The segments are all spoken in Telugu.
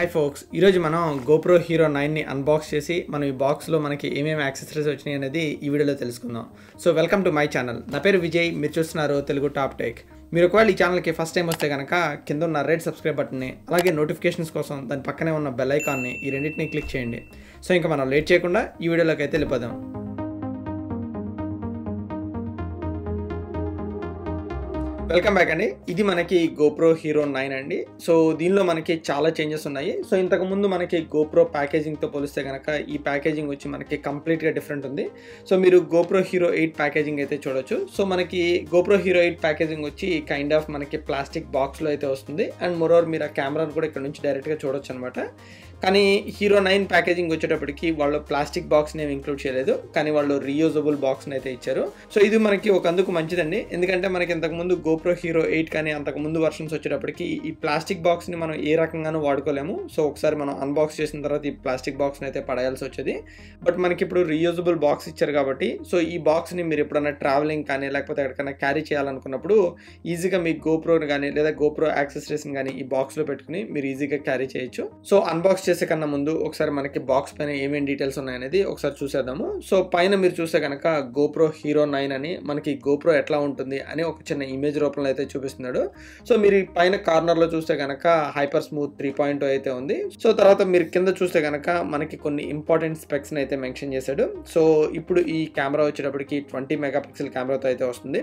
హై ఫోక్స్ ఈరోజు మనం గోప్రో హీరో నైన్ని అన్బాక్స్ చేసి మనం ఈ బాక్స్లో మనకి ఏమేమి యాక్సెసరీస్ వచ్చినాయి అనేది ఈ వీడియోలో తెలుసుకుందాం so welcome to my channel నా పేరు విజయ్ మీరు చూస్తున్నారు తెలుగు టాప్ టేక్ మీరు ఒకవేళ ఈ ఛానల్కి ఫస్ట్ టైం వస్తే కనుక కింద ఉన్న రెడ్ సబ్స్క్రైబ్ బటన్ని అలాగే నోటిఫికేషన్స్ కోసం దాని పక్కనే ఉన్న బెల్ ఐకాన్ని ఈ రెండింటిని క్లిక్ చేయండి సో ఇంకా మనం లేట్ చేయకుండా ఈ వీడియోలోకి అయితే వెళ్ళిపోదాం వెల్కమ్ బ్యాక్ అండి ఇది మనకి గోప్రో హీరో నైన్ అండి సో దీనిలో మనకి చాలా చేంజెస్ ఉన్నాయి సో ఇంతకు ముందు మనకి గోప్రో ప్యాకేజింగ్తో పోలిస్తే కనుక ఈ ప్యాకేజింగ్ వచ్చి మనకి కంప్లీట్గా డిఫరెంట్ ఉంది సో మీరు గోప్రో హీరో ఎయిట్ ప్యాకేజింగ్ అయితే చూడొచ్చు సో మనకి గోప్రో హీరో ఎయిట్ ప్యాకేజింగ్ వచ్చి కైండ్ ఆఫ్ మనకి ప్లాస్టిక్ బాక్స్లో అయితే వస్తుంది అండ్ మొరవర్ మీరు ఆ కెమెరాను కూడా ఇక్కడ నుంచి డైరెక్ట్గా చూడొచ్చు అనమాట కానీ హీరో నైన్ ప్యాకేజింగ్ వచ్చేటప్పటికి వాళ్ళు ప్లాస్టిక్ బాక్స్ని ఏమి ఇంక్లూడ్ చేయలేదు కానీ వాళ్ళు రీయూజబుల్ బాక్స్ని అయితే ఇచ్చారు సో ఇది మనకి ఒక అందుకు మంచిదండి ఎందుకంటే మనకి ఇంతకుముందు గోప్రో హీరో ఎయిట్ కానీ అంతకుముందు వర్షన్స్ వచ్చేటప్పటికి ఈ ప్లాస్టిక్ బాక్స్ని మనం ఏ రకంగానూ వాడుకోలేము సో ఒకసారి మనం అన్బాక్స్ చేసిన తర్వాత ఈ ప్లాస్టిక్ బాక్స్ని అయితే పడేయాల్సి వచ్చేది బట్ మనకి ఇప్పుడు రీయూజబుల్ బాక్స్ ఇచ్చారు కాబట్టి సో ఈ బాక్స్ని మీరు ఎప్పుడైనా ట్రావెలింగ్ కానీ లేకపోతే ఎక్కడికైనా క్యారీ చేయాలనుకున్నప్పుడు ఈజీగా మీ గోప్రోని కానీ లేదా గోప్రో యాక్సెసరీస్ని కానీ ఈ బాక్స్లో పెట్టుకుని మీరు ఈజీగా క్యారీ చేయొచ్చు సో అన్బాక్స్ చేసే కన్నా ముందు ఒకసారి మనకి బాక్స్ పైన ఏమేమి డీటెయిల్స్ ఉన్నాయనేది ఒకసారి చూసేద్దాము సో పైన మీరు చూస్తే కనుక గోప్రో హీరో నైన్ అని మనకి గోప్రో ఎట్లా ఉంటుంది అని ఒక చిన్న ఇమేజ్ రూపంలో అయితే చూపిస్తున్నాడు సో మీరు పైన కార్నర్లో చూస్తే కనుక హైపర్ స్మూత్ త్రీ పాయింట్ అయితే ఉంది సో తర్వాత మీరు కింద చూస్తే కనుక మనకి కొన్ని ఇంపార్టెంట్ స్పెక్స్ని అయితే మెన్షన్ చేశాడు సో ఇప్పుడు ఈ కెమెరా వచ్చేటప్పటికి ట్వంటీ మెగా పిక్సెల్ కెమెరాతో అయితే వస్తుంది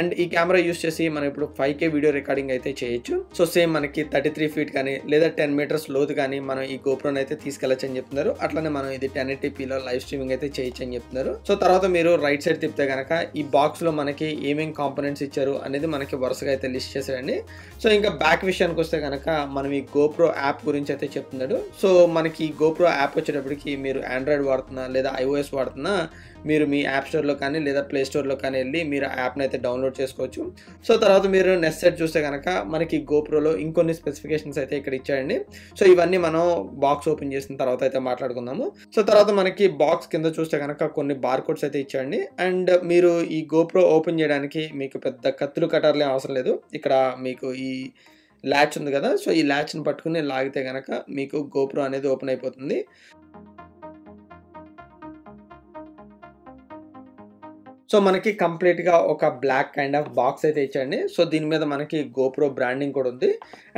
అండ్ ఈ కెమెరా యూస్ చేసి మనం ఇప్పుడు ఫైవ్ కే వీడియో రికార్డింగ్ అయితే చేయొచ్చు సో సేమ్ మనకి థర్టీ త్రీ ఫీట్ కానీ లేదా టెన్ మీటర్స్ లోతు కానీ మనం ఈ గోపురం అయితే తీసుకెళ్ళచ్చు అని చెప్తున్నారు అట్లనే మనం ఇది టెన్ లో లైవ్ స్ట్రీమింగ్ అయితే చేయొచ్చు అని చెప్తున్నారు సో తర్వాత మీరు రైట్ సైడ్ తిప్పితే కనుక ఈ బాక్స్లో మనకి ఏమేమి కాంపోనెంట్స్ ఇచ్చారు అనేది మనకి వరుసగా అయితే లిస్ట్ చేశాడండి సో ఇంకా బ్యాక్ విషయానికి వస్తే కనుక మనం ఈ గోప్రో యాప్ గురించి అయితే చెప్తున్నాడు సో మనకి గోప్రో యాప్ వచ్చేటప్పటికి మీరు ఆండ్రాయిడ్ వాడుతున్నా లేదా ఐఓఎస్ వాడుతున్నా మీరు మీ యాప్ స్టోర్లో కానీ లేదా ప్లే స్టోర్లో కానీ వెళ్ళి మీరు యాప్ని అయితే డౌన్లోడ్ చేసుకోవచ్చు సో తర్వాత మీరు నెక్స్ట్ సెట్ చూస్తే కనుక మనకి గోప్రోలో ఇంకొన్ని స్పెసిఫికేషన్స్ అయితే ఇక్కడ ఇచ్చాయండి సో ఇవన్నీ మనం బాక్స్ ఓపెన్ చేసిన తర్వాత అయితే మాట్లాడుకుందాము సో తర్వాత మనకి బాక్స్ కింద చూస్తే కనుక కొన్ని బార్ కోడ్స్ అయితే ఇచ్చాయండి అండ్ మీరు ఈ గోప్రో ఓపెన్ చేయడానికి మీకు పెద్ద కత్తులు కటార్లే అవసరం లేదు ఇక్కడ మీకు ఈ ల్యాచ్ ఉంది కదా సో ఈ ల్యాచ్ని పట్టుకుని లాగితే కనుక మీకు గోప్రో అనేది ఓపెన్ అయిపోతుంది సో మనకి కంప్లీట్గా ఒక బ్లాక్ కైండ్ ఆఫ్ బాక్స్ అయితే ఇచ్చండి సో దీని మీద మనకి గోప్రో బ్రాండింగ్ కూడా ఉంది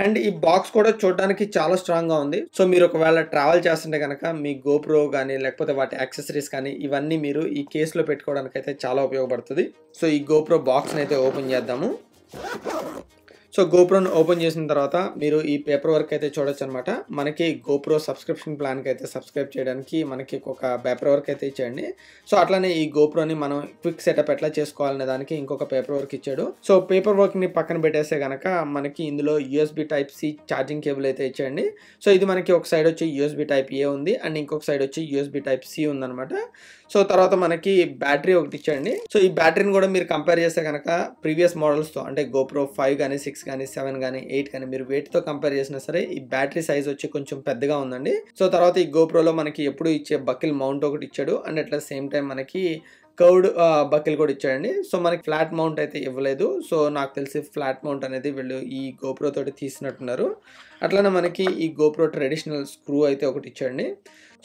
అండ్ ఈ బాక్స్ కూడా చూడడానికి చాలా స్ట్రాంగ్గా ఉంది సో మీరు ఒకవేళ ట్రావెల్ చేస్తుంటే కనుక మీ గోప్రో కానీ లేకపోతే వాటి యాక్సెసరీస్ కానీ ఇవన్నీ మీరు ఈ కేసులో పెట్టుకోవడానికి అయితే చాలా ఉపయోగపడుతుంది సో ఈ గోప్రో బాక్స్ని అయితే ఓపెన్ చేద్దాము సో గోప్రోని ఓపెన్ చేసిన తర్వాత మీరు ఈ పేపర్ వర్క్ అయితే చూడొచ్చు అనమాట మనకి గోప్రో సబ్స్క్రిప్షన్ ప్లాన్కి అయితే సబ్స్క్రైబ్ చేయడానికి మనకి ఒక పేపర్ వర్క్ అయితే ఇచ్చేయండి సో అట్లానే ఈ గోప్రోని మనం క్విక్ సెటప్ ఎట్లా చేసుకోవాలనే దానికి ఇంకొక పేపర్ వర్క్ ఇచ్చాడు సో పేపర్ వర్క్ని పక్కన పెట్టేస్తే కనుక మనకి ఇందులో USB type C charging cable అయితే ఇచ్చేయండి సో ఇది మనకి ఒక సైడ్ వచ్చి యూఎస్బి టైప్ ఏ ఉంది అండ్ ఇంకొక సైడ్ వచ్చి యూఎస్బి టైప్ సి ఉందనమాట సో తర్వాత మనకి బ్యాటరీ ఒకటి ఇచ్చేయండి సో ఈ బ్యాటరీని కూడా మీరు కంపేర్ చేస్తే కనుక ప్రీవియస్ మోడల్స్తో అంటే గోప్రో ఫైవ్ కానీ సిక్స్ సిక్స్ కానీ సెవెన్ కానీ ఎయిట్ కానీ మీరు వేటితో కంపేర్ చేసినా సరే ఈ బ్యాటరీ సైజ్ వచ్చి కొంచెం పెద్దగా ఉందండి సో తర్వాత ఈ గోప్రోలో మనకి ఎప్పుడు ఇచ్చే బకిల్ మౌంట్ ఒకటి ఇచ్చాడు అండ్ అట్ సేమ్ టైం మనకి కౌడ్ బకిల్ కూడా ఇచ్చాడండి సో మనకి ఫ్లాట్ మౌంట్ అయితే ఇవ్వలేదు సో నాకు తెలిసి ఫ్లాట్ మౌంట్ అనేది వీళ్ళు ఈ గోప్రో తోటి తీసినట్టున్నారు అట్లనే మనకి ఈ గోప్రో ట్రెడిషనల్ స్క్రూ అయితే ఒకటి ఇచ్చాడండి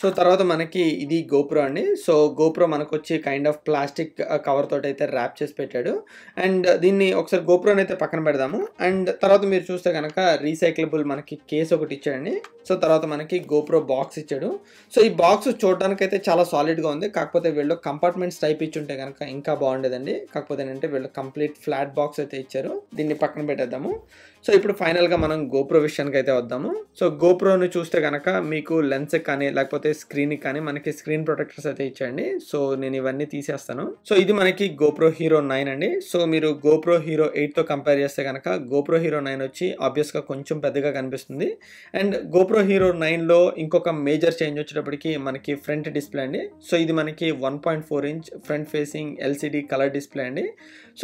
సో తర్వాత మనకి ఇది గోప్రో అండి సో గోప్రో మనకు వచ్చి కైండ్ ఆఫ్ ప్లాస్టిక్ కవర్ తోటి అయితే ర్యాప్ చేసి పెట్టాడు అండ్ దీన్ని ఒకసారి గోప్రోని అయితే పక్కన పెడదాము అండ్ తర్వాత మీరు చూస్తే కనుక రీసైక్లబుల్ మనకి కేస్ ఒకటి ఇచ్చాడండి సో తర్వాత మనకి గోప్రో బాక్స్ ఇచ్చాడు సో ఈ బాక్స్ అయితే చాలా సాలిడ్గా ఉంది కాకపోతే వీళ్ళు కంపార్ట్మెంట్స్ టైప్ ఇచ్చి ఉంటే కనుక ఇంకా బాగుండేదండి కాకపోతే ఏంటంటే వీళ్ళు కంప్లీట్ ఫ్లాట్ బాక్స్ అయితే ఇచ్చారు దీన్ని పక్కన పెట్టేద్దాము సో ఇప్పుడు ఫైనల్గా మనం గోప్రో విషయానికి అయితే వద్దాము సో గోప్రోని చూస్తే కనుక మీకు లెన్స్ కానీ లేకపోతే లేకపోతే స్క్రీన్ కానీ మనకి స్క్రీన్ ప్రొటెక్టర్స్ అయితే ఇచ్చండి సో నేను ఇవన్నీ తీసేస్తాను సో ఇది మనకి గోప్రో హీరో నైన్ అండి సో మీరు గోప్రో హీరో ఎయిట్తో కంపేర్ చేస్తే కనుక గోప్రో హీరో నైన్ వచ్చి ఆబ్వియస్గా కొంచెం పెద్దగా కనిపిస్తుంది అండ్ గోప్రో హీరో నైన్లో ఇంకొక మేజర్ చేంజ్ వచ్చేటప్పటికి మనకి ఫ్రంట్ డిస్ప్లే అండి సో ఇది మనకి one point four inch front facing LCD colour display అండి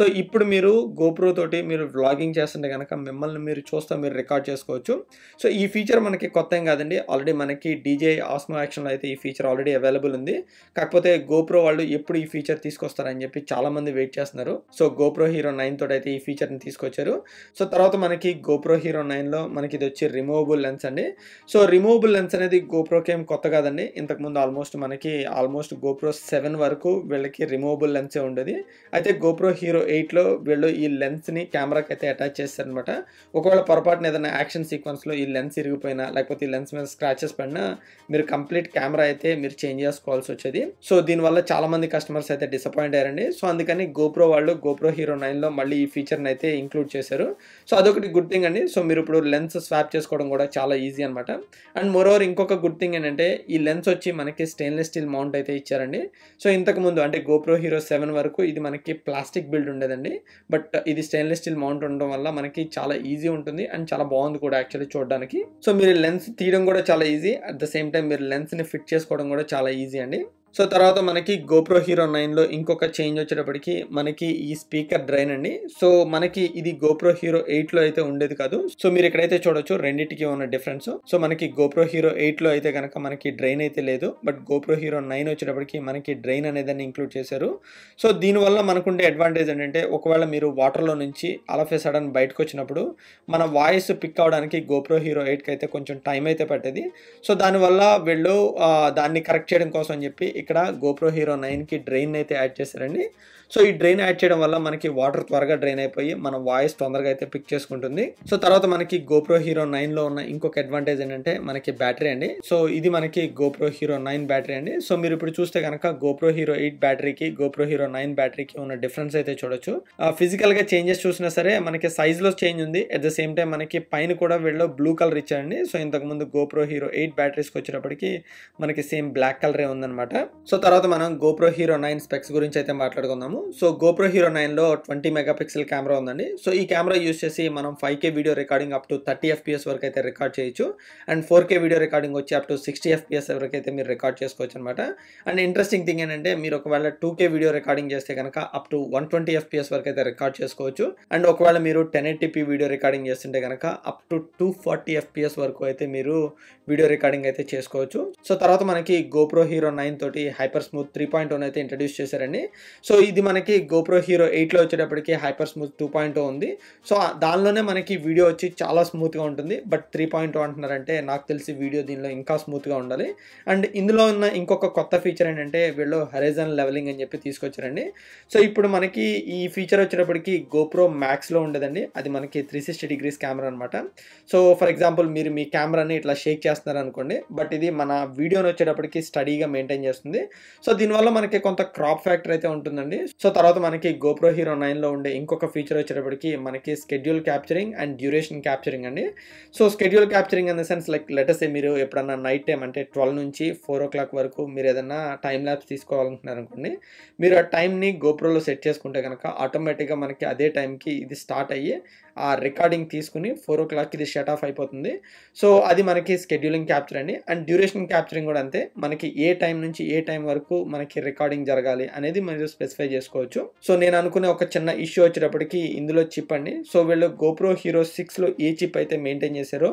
సో ఇప్పుడు మీరు గోప్రో తోటి మీరు వ్లాగింగ్ చేస్తుంటే కనుక మిమ్మల్ని మీరు చూస్తే మీరు రికార్డ్ చేసుకోవచ్చు సో ఈ ఫీచర్ మనకి కొత్త ఏం కాదండి ఆల్రెడీ మనకి డీజే ఆస్మో సెక్షన్లో అయితే ఈ ఫీచర్ ఆల్రెడీ అవైలబుల్ ఉంది కాకపోతే గోప్రో వాళ్ళు ఎప్పుడు ఈ ఫీచర్ తీసుకొస్తారని చెప్పి చాలామంది వెయిట్ చేస్తున్నారు సో గోప్రో హీరో నైన్ తోటి అయితే ఈ ఫీచర్ని తీసుకొచ్చారు సో తర్వాత మనకి గోప్రో హీరో నైన్లో మనకి ఇది వచ్చి రిమూవబుల్ లెన్స్ అండి సో రిమూవబుల్ లెన్స్ అనేది గోప్రోకి ఏం కొత్త కాదండి ఇంతకుముందు ఆల్మోస్ట్ మనకి ఆల్మోస్ట్ గోప్రో సెవెన్ వరకు వీళ్ళకి రిమూవబుల్ లెన్సే ఉండేది అయితే గోప్రో హీరో ఎయిట్లో వీళ్ళు ఈ లెన్స్ని కెమెరాకి అయితే అటాచ్ చేస్తారనమాట ఒకవేళ పొరపాటున ఏదైనా యాక్షన్ సీక్వెన్స్లో ఈ లెన్స్ ఇరిగిపోయినా లేకపోతే ఈ లెన్స్ మీద స్క్రాచెస్ పడినా మీరు కంప్లీట్ రేట్ కెమెరా అయితే మీరు చేంజ్ చేసుకోవాల్సి వచ్చేది సో దీనివల్ల చాలా మంది కస్టమర్స్ అయితే డిసప్పాయింట్ అయ్యారండి సో అందుకని గోప్రో వాళ్ళు గోప్రో హీరో నైన్లో మళ్ళీ ఈ ఫీచర్ని అయితే ఇంక్లూడ్ చేశారు సో అదొకటి గుడ్ థింగ్ అండి సో మీరు ఇప్పుడు లెన్స్ స్వాప్ చేసుకోవడం కూడా చాలా ఈజీ అనమాట అండ్ మరోవర్ ఇంకొక గుడ్ థింగ్ ఏంటంటే ఈ లెన్స్ వచ్చి మనకి స్టెయిన్లెస్ స్టీల్ మౌంట్ అయితే ఇచ్చారండి సో ఇంతకుముందు అంటే గోప్రో హీరో సెవెన్ వరకు ఇది మనకి ప్లాస్టిక్ బిల్డ్ ఉండేదండి బట్ ఇది స్టెయిన్లెస్ స్టీల్ మౌంట్ ఉండడం వల్ల మనకి చాలా ఈజీ ఉంటుంది అండ్ చాలా బాగుంది కూడా యాక్చువల్లీ చూడడానికి సో మీరు లెన్స్ తీయడం కూడా చాలా easy at the same time మీరు లెన్స్ లెన్స్ని ఫిట్ చేసుకోవడం కూడా చాలా ఈజీ అండి సో తర్వాత మనకి గోప్రో హీరో నైన్లో ఇంకొక చేంజ్ వచ్చేటప్పటికి మనకి ఈ స్పీకర్ డ్రైన్ అండి సో మనకి ఇది గోప్రో హీరో ఎయిట్లో అయితే ఉండేది కాదు సో మీరు ఇక్కడైతే చూడొచ్చు రెండింటికి ఉన్న డిఫరెన్స్ సో మనకి గోప్రో హీరో ఎయిట్లో అయితే కనుక మనకి డ్రైన్ అయితే లేదు బట్ గోప్రో హీరో నైన్ వచ్చేటప్పటికి మనకి డ్రైన్ అనేదాన్ని ఇంక్లూడ్ చేశారు సో దీనివల్ల మనకుండే అడ్వాంటేజ్ ఏంటంటే ఒకవేళ మీరు వాటర్లో నుంచి అలఫే సడన్ బయటకు వచ్చినప్పుడు మన వాయిస్ పిక్ అవడానికి గోప్రో హీరో ఎయిట్కి అయితే కొంచెం టైం అయితే పట్టేది సో దానివల్ల వీళ్ళు దాన్ని కరెక్ట్ చేయడం కోసం అని చెప్పి ఇక్కడ గోప్రో హీరో నైన్కి డ్రైన్ అయితే యాడ్ చేశారండి సో ఈ డ్రైన్ యాడ్ చేయడం వల్ల మనకి వాటర్ త్వరగా డ్రైన్ అయిపోయి మన వాయిస్ తొందరగా అయితే పిక్ చేసుకుంటుంది సో తర్వాత మనకి గోప్రో హీరో నైన్లో ఉన్న ఇంకొక అడ్వాంటేజ్ ఏంటంటే మనకి బ్యాటరీ అండి సో ఇది మనకి గోప్రో హీరో నైన్ బ్యాటరీ అండి సో మీరు ఇప్పుడు చూస్తే కనుక గోప్రో హీరో ఎయిట్ బ్యాటరీకి గోప్రో హీరో నైన్ బ్యాటరీకి ఉన్న డిఫరెన్స్ అయితే చూడొచ్చు ఫిజికల్గా చేంజెస్ చూసినా సరే మనకి సైజ్లో చేంజ్ ఉంది అట్ ద సేమ్ టైం మనకి పైన కూడా వీళ్ళు బ్లూ కలర్ ఇచ్చారండి సో ఇంతకుముందు గోప్రో హీరో ఎయిట్ బ్యాటరీస్కి వచ్చినప్పటికీ మనకి సేమ్ బ్లాక్ కలరే ఉందన్నమాట సో తర్వాత మనం గోప్రో హీరో నైన్ స్పెక్స్ గురించి అయితే మాట్లాడుకుందాము సో గోప్రో హీరో నైన్లో ట్వంటీ మెగా పిక్సెల్ కెమెరా ఉందండి సో ఈ కెమెరా యూస్ చేసి మనం five K video recording up to thirty FPS వరకు అయితే రికార్డ్ చేయొచ్చు and four K video recording వచ్చి అప్ టు సిక్స్టీ ఎఫ్పిఎస్ వరకు అయితే మీరు రికార్డ్ చేసుకోవచ్చు అనమాట అండ్ ఇంట్రెస్టింగ్ థింగ్ ఏంటంటే మీరు ఒకవేళ టూ కే వీడియో రికార్డింగ్ చేస్తే కనుక up to one twenty FPS వరకు అయితే రికార్డ్ చేసుకోవచ్చు అండ్ ఒకవేళ మీరు టెన్ ఎయిటీపీ వీడియో రికార్డింగ్ చేస్తుంటే కనుక up to two forty FPS వరకు అయితే మీరు వీడియో రికార్డింగ్ అయితే చేసుకోవచ్చు సో తర్వాత మనకి గోప్రో హీరో నైన్ తోటి ఇది హైపర్ స్మూత్ త్రీ పాయింట్ అయితే ఇంట్రడ్యూస్ చేశారండి సో ఇది మనకి గోప్రో హీరో ఎయిట్లో వచ్చేటప్పటికి హైపర్ స్మూత్ టూ పాయింట్ ఉంది సో దానిలోనే మనకి వీడియో వచ్చి చాలా స్మూత్గా ఉంటుంది బట్ త్రీ పాయింట్ అంటున్నారంటే నాకు తెలిసి వీడియో దీనిలో ఇంకా స్మూత్గా ఉండాలి అండ్ ఇందులో ఉన్న ఇంకొక కొత్త ఫీచర్ ఏంటంటే వీళ్ళు హెరైజన్ లెవెలింగ్ అని చెప్పి తీసుకొచ్చారండి సో ఇప్పుడు మనకి ఈ ఫీచర్ వచ్చేటప్పటికి గోప్రో మ్యాక్స్లో ఉండదండి అది మనకి త్రీ సిక్స్టీ డిగ్రీస్ కెమెరా అనమాట సో ఫర్ ఎగ్జాంపుల్ మీరు మీ కెమెరాని ఇట్లా షేక్ చేస్తున్నారు అనుకోండి బట్ ఇది మన వీడియోని వచ్చేటప్పటికి స్టడీగా మెయింటైన్ చేస్తుంది ఉంటుంది సో దీనివల్ల మనకి కొంత క్రాప్ ఫ్యాక్టర్ అయితే ఉంటుందండి సో తర్వాత మనకి గోప్రో హీరో నైన్లో ఉండే ఇంకొక ఫీచర్ వచ్చేటప్పటికి మనకి schedule capturing and duration capturing అండి so schedule capturing in the sense like letters మీరు ఎప్పుడన్నా నైట్ టైం అంటే ట్వెల్వ్ నుంచి ఫోర్ ఓ క్లాక్ వరకు మీరు ఏదన్నా టైం ల్యాబ్స్ తీసుకోవాలనుకున్నారు అనుకోండి మీరు ఆ టైంని గోప్రోలో సెట్ చేసుకుంటే కనుక ఆటోమేటిక్గా మనకి అదే టైంకి ఇది స్టార్ట్ అయ్యి ఆ రికార్డింగ్ తీసుకుని ఫోర్ ఓ క్లాక్కి ఇది షట్ ఆఫ్ అయిపోతుంది సో అది మనకి స్కెడ్యూలింగ్ క్యాప్చర్ అండి అండ్ డ్యూరేషన్ క్యాప్చరింగ్ కూడా అంతే మనకి ఏ టైం నుంచి ఏ టైం వరకు మనకి రికార్డింగ్ జరగాలి అనేది మీరు స్పెసిఫై చేసుకోవచ్చు సో నేను అనుకునే ఒక చిన్న ఇష్యూ వచ్చేటప్పటికి ఇందులో చిప్ అండి సో వీళ్ళు గోప్రో హీరో సిక్స్లో ఏ చిప్ అయితే మెయింటైన్ చేశారో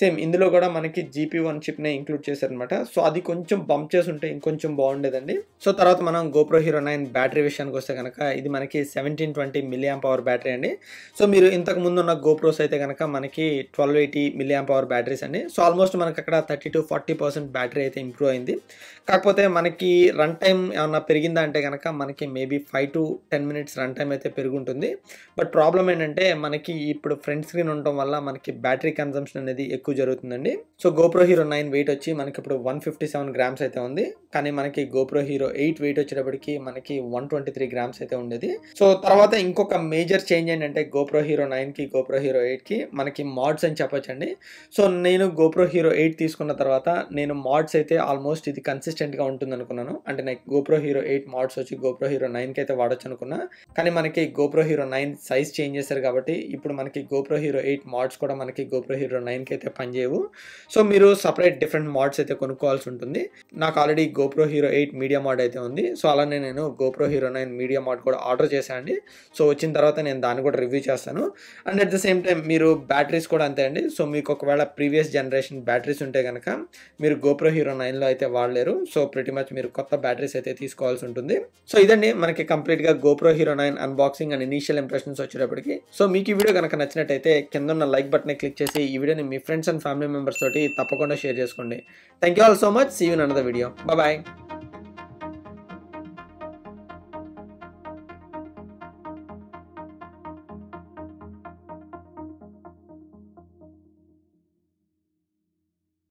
సేమ్ ఇందులో కూడా మనకి జీపీ వన్ చిప్నే ఇంక్లూడ్ చేశారనమాట సో అది కొంచెం బంప్ చేసి ఉంటే ఇంకొంచెం బాగుండేదండి సో తర్వాత మనం గోప్రో హీరో నైన్ బ్యాటరీ విషయానికి వస్తే కనుక ఇది మనకి seventeen twenty milliamp power battery అండి సో మీరు ఇంతకు ముందు ఉన్న గోప్రోస్ అయితే కనుక మనకి twelve eighty milliamp power batteries అండి సో ఆల్మోస్ట్ మనకి అక్కడ thirty to forty percent battery అయితే ఇంప్రూవ్ అయింది కాకపోతే మనకి రన్ టైం ఏమన్నా పెరిగిందా అంటే కనుక మనకి maybe five to ten minutes run time అయితే పెరుగుంటుంది బట్ ప్రాబ్లం ఏంటంటే మనకి ఇప్పుడు ఫ్రంట్ స్క్రీన్ ఉండటం వల్ల మనకి బ్యాటరీ కన్సంప్షన్ అనేది ఎక్కువ జరుగుతుందండి so GoPro hero nine weight వచ్చి మనకి ఇప్పుడు వన్ ఫిఫ్టీ సెవెన్ గ్రామ్స్ అయితే ఉంది కానీ మనకి గోప్రో హీరో ఎయిట్ వెయిట్ వచ్చేటప్పటికి మనకి వన్ ట్వంటీ త్రీ గ్రామ్స్ అయితే ఉండేది సో తర్వాత ఇంకొక మేజర్ చేంజ్ ఏంటంటే గోప్రో హీరో నైన్ టెన్కి గోప్రో హీరో ఎయిట్కి మనకి మాడ్స్ అని చెప్పొచ్చండి సో నేను గోప్రో హీరో ఎయిట్ తీసుకున్న తర్వాత నేను మాడ్స్ అయితే ఆల్మోస్ట్ ఇది కన్సిస్టెంట్గా ఉంటుంది అనుకున్నాను అంటే నాకు గోప్రో హీరో ఎయిట్ మాడ్స్ వచ్చి గోప్రో హీరో నైన్కి అయితే వాడచ్చు అనుకున్నా కానీ మనకి GoPro hero nine size change చేశారు కాబట్టి ఇప్పుడు మనకి గోప్రో హీరో ఎయిట్ మాడ్స్ కూడా మనకి గోప్రో హీరో నైన్కి అయితే పనిచేయవు సో మీరు సపరేట్ డిఫరెంట్ మాడ్స్ అయితే కొనుక్కోవాల్సి ఉంటుంది నాకు already GoPro hero eight media mod అయితే ఉంది సో అలానే నేను GoPro hero nine media mod కూడా ఆర్డర్ చేశాను అండి సో వచ్చిన తర్వాత నేను దాన్ని కూడా రివ్యూ చేస్తాను and at the same time మీరు బ్యాటరీస్ కూడా అంతే అండి సో మీకు ఒకవేళ ప్రీవియస్ జనరేషన్ బ్యాటరీస్ ఉంటే కనుక మీరు గోప్రో హీరో నైన్లో అయితే వాడలేరు సో ప్రతి మచ్ మీరు కొత్త బ్యాటరీస్ అయితే తీసుకోవాల్సి ఉంటుంది సో ఇదండి మనకి కంప్లీట్గా GoPro hero nine unboxing and initial impressions వచ్చేటప్పటికి సో మీకు ఈ వీడియో కనుక నచ్చినట్టయితే కింద ఉన్న లైక్ బటన్ క్లిక్ చేసి ఈ వీడియోని మీ ఫ్రెండ్స్ అండ్ ఫ్యామిలీ మెంబర్స్ తోటి తప్పకుండా షేర్ చేసుకోండి thank you all so much see you అన్నద వీడియో బాయ్